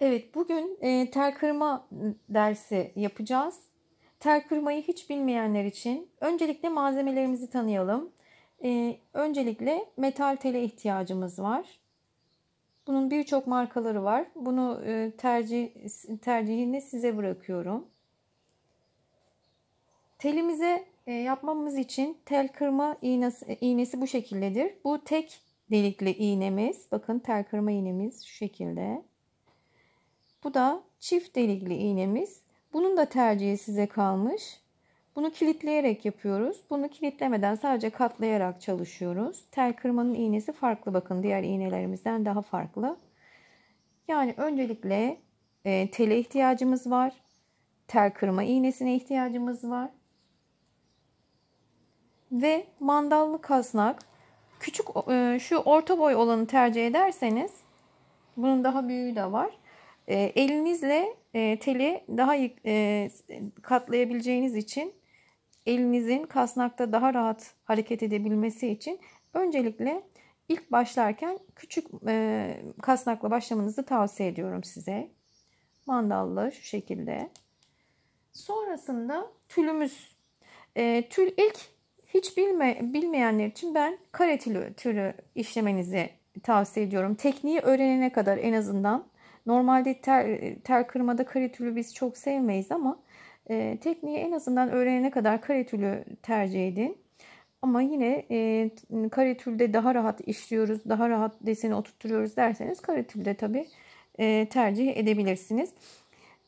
Evet bugün e, ter kırma dersi yapacağız. Tel kırmayı hiç bilmeyenler için öncelikle malzemelerimizi tanıyalım. E, öncelikle metal tele ihtiyacımız var. Bunun birçok markaları var. Bunu e, tercih tercihini size bırakıyorum. Telimize e, yapmamız için tel kırma iğnesi, iğnesi bu şekildedir. Bu tek delikli iğnemiz. Bakın tel kırma iğnemiz şu şekilde. Bu da çift delikli iğnemiz. Bunun da tercihi size kalmış. Bunu kilitleyerek yapıyoruz. Bunu kilitlemeden sadece katlayarak çalışıyoruz. Tel kırmanın iğnesi farklı bakın. Diğer iğnelerimizden daha farklı. Yani öncelikle e, tele ihtiyacımız var. Tel kırma iğnesine ihtiyacımız var. Ve mandallı kasnak. Küçük e, şu orta boy olanı tercih ederseniz bunun daha büyüğü de var. E, elinizle e, teli daha e, katlayabileceğiniz için elinizin kasnakta daha rahat hareket edebilmesi için öncelikle ilk başlarken küçük e, kasnakla başlamanızı tavsiye ediyorum size. mandallı şu şekilde. Sonrasında tülümüz. E, tül ilk hiç bilme, bilmeyenler için ben kare tülü, tülü işlemenizi tavsiye ediyorum. Tekniği öğrenene kadar en azından Normalde ter, ter kırmada kare tülü biz çok sevmeyiz ama e, tekniği en azından öğrenene kadar kare tülü tercih edin. Ama yine e, kare tülde daha rahat işliyoruz, daha rahat deseni oturtuyoruz derseniz kare tülde tabii e, tercih edebilirsiniz.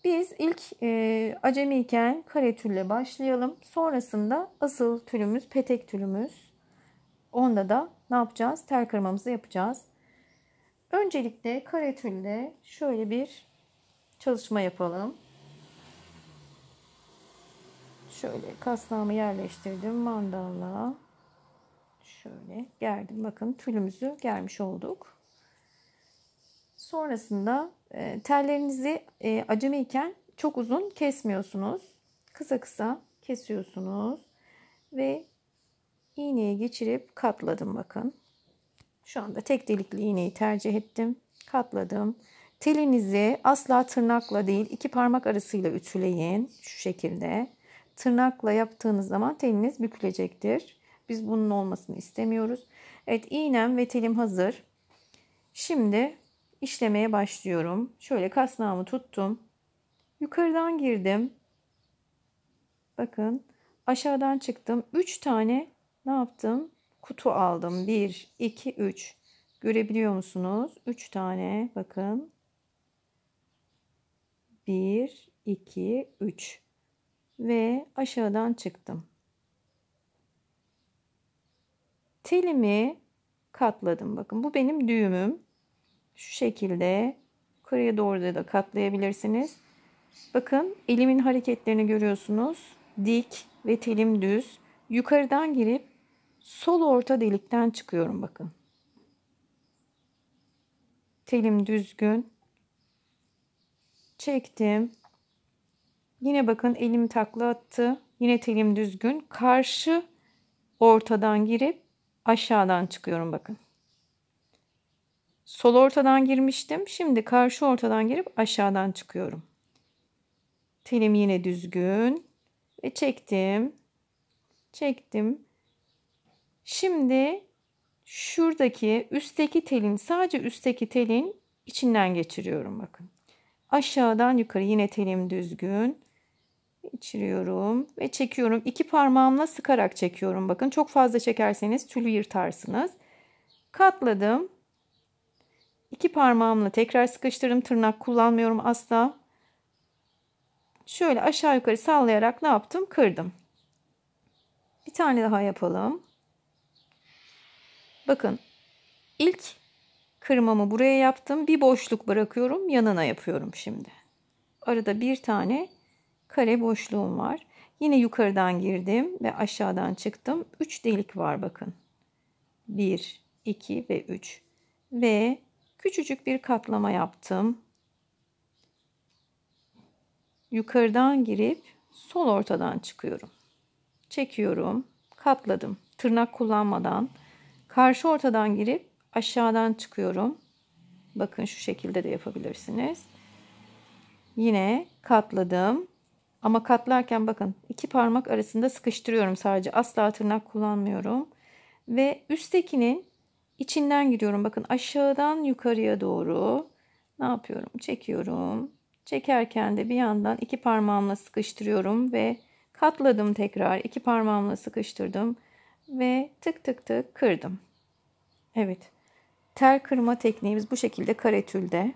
Biz ilk e, acemiyken kare tülle başlayalım. Sonrasında asıl tülümüz petek tülümüz. Onda da ne yapacağız? Tel kırmamızı yapacağız. Öncelikle kare karetülle şöyle bir çalışma yapalım. Şöyle kasnağımı yerleştirdim mandalla. Şöyle gerdim. Bakın tülümüzü germiş olduk. Sonrasında e, tellerinizi e, acemiyken çok uzun kesmiyorsunuz. Kısa kısa kesiyorsunuz ve iğneye geçirip katladım bakın. Şu anda tek delikli iğneyi tercih ettim. Katladım. Telinizi asla tırnakla değil iki parmak arasıyla ütüleyin şu şekilde. Tırnakla yaptığınız zaman teliniz bükülecektir. Biz bunun olmasını istemiyoruz. Evet iğnem ve telim hazır. Şimdi işlemeye başlıyorum. Şöyle kasnağımı tuttum. Yukarıdan girdim. Bakın aşağıdan çıktım. 3 tane ne yaptım? kutu aldım. 1, 2, 3. Görebiliyor musunuz? 3 tane bakın. 1, 2, 3. Ve aşağıdan çıktım. Telimi katladım. Bakın bu benim düğümüm. Şu şekilde yukarıya doğru da katlayabilirsiniz. Bakın elimin hareketlerini görüyorsunuz. Dik ve telim düz. Yukarıdan girip Sol orta delikten çıkıyorum bakın. Telim düzgün. Çektim. Yine bakın elim takla attı. Yine telim düzgün. Karşı ortadan girip aşağıdan çıkıyorum bakın. Sol ortadan girmiştim. Şimdi karşı ortadan girip aşağıdan çıkıyorum. Telim yine düzgün. Ve çektim. Çektim. Şimdi şuradaki üstteki telin sadece üstteki telin içinden geçiriyorum bakın. Aşağıdan yukarı yine telim düzgün. Geçiriyorum ve çekiyorum. İki parmağımla sıkarak çekiyorum. Bakın çok fazla çekerseniz tülü yırtarsınız. Katladım. İki parmağımla tekrar sıkıştırdım. Tırnak kullanmıyorum asla. Şöyle aşağı yukarı sallayarak ne yaptım? Kırdım. Bir tane daha yapalım. Bakın ilk kırmamı buraya yaptım. Bir boşluk bırakıyorum. Yanına yapıyorum şimdi. Arada bir tane kare boşluğum var. Yine yukarıdan girdim ve aşağıdan çıktım. 3 delik var bakın. 1, 2 ve 3. Ve küçücük bir katlama yaptım. Yukarıdan girip sol ortadan çıkıyorum. Çekiyorum. Katladım. Tırnak kullanmadan Karşı ortadan girip aşağıdan çıkıyorum. Bakın şu şekilde de yapabilirsiniz. Yine katladım. Ama katlarken bakın iki parmak arasında sıkıştırıyorum sadece. Asla tırnak kullanmıyorum. Ve üsttekinin içinden giriyorum. Bakın aşağıdan yukarıya doğru ne yapıyorum? Çekiyorum. Çekerken de bir yandan iki parmağımla sıkıştırıyorum ve katladım tekrar. iki parmağımla sıkıştırdım ve tık tık tık kırdım. Evet. Tel kırma tekniğimiz bu şekilde karetülde.